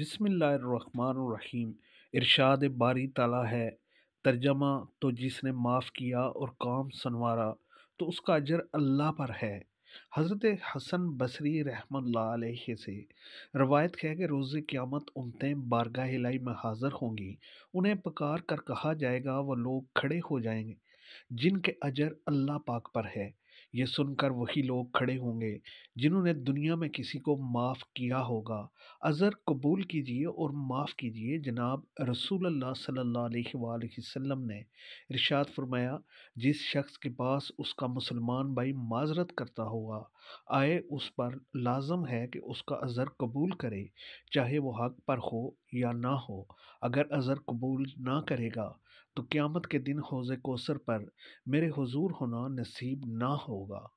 बिसमीम इरशाद बारी ताला है तर्जमा तो जिसने माफ़ किया और काम सनवारा तो उसका अजर अल्लाह पर है हज़रत हसन बसरी रहमल्ला से रवायत है कि रोज़ क़्यामत उमतें बारगाह लाई में हाज़र होंगी उन्हें पकार कर कहा जाएगा वह लोग खड़े हो जाएंगे जिनके अजर अल्लाह पाक पर है ये सुनकर वही लोग खड़े होंगे जिन्होंने दुनिया में किसी को माफ़ किया होगा अज़र कबूल कीजिए और माफ़ कीजिए जनाब रसूल सल्लाम ने इरशाद फरमाया जिस शख्स के पास उसका मुसलमान भाई माजरत करता होगा आए उस पर लाजम है कि उसका अज़र कबूल करे चाहे वो हक पर हो या ना हो अगर अज़र कबूल ना करेगा तो क़्यामत के दिन हौज़ कोसर पर मेरे हुजूर होना नसीब ना हो होगा